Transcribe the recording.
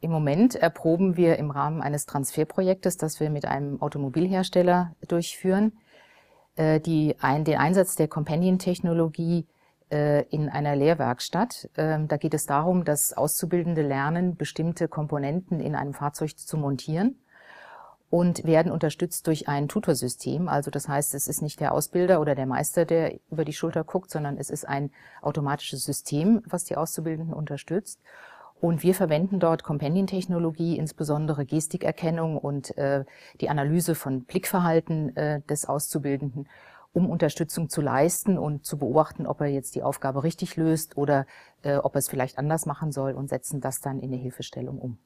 Im Moment erproben wir im Rahmen eines Transferprojektes, das wir mit einem Automobilhersteller durchführen, äh, die, ein, den Einsatz der Companion-Technologie äh, in einer Lehrwerkstatt. Ähm, da geht es darum, dass Auszubildende lernen, bestimmte Komponenten in einem Fahrzeug zu montieren und werden unterstützt durch ein Tutorsystem. Also das heißt, es ist nicht der Ausbilder oder der Meister, der über die Schulter guckt, sondern es ist ein automatisches System, was die Auszubildenden unterstützt. Und wir verwenden dort Companion-Technologie, insbesondere Gestikerkennung und äh, die Analyse von Blickverhalten äh, des Auszubildenden, um Unterstützung zu leisten und zu beobachten, ob er jetzt die Aufgabe richtig löst oder äh, ob er es vielleicht anders machen soll und setzen das dann in der Hilfestellung um.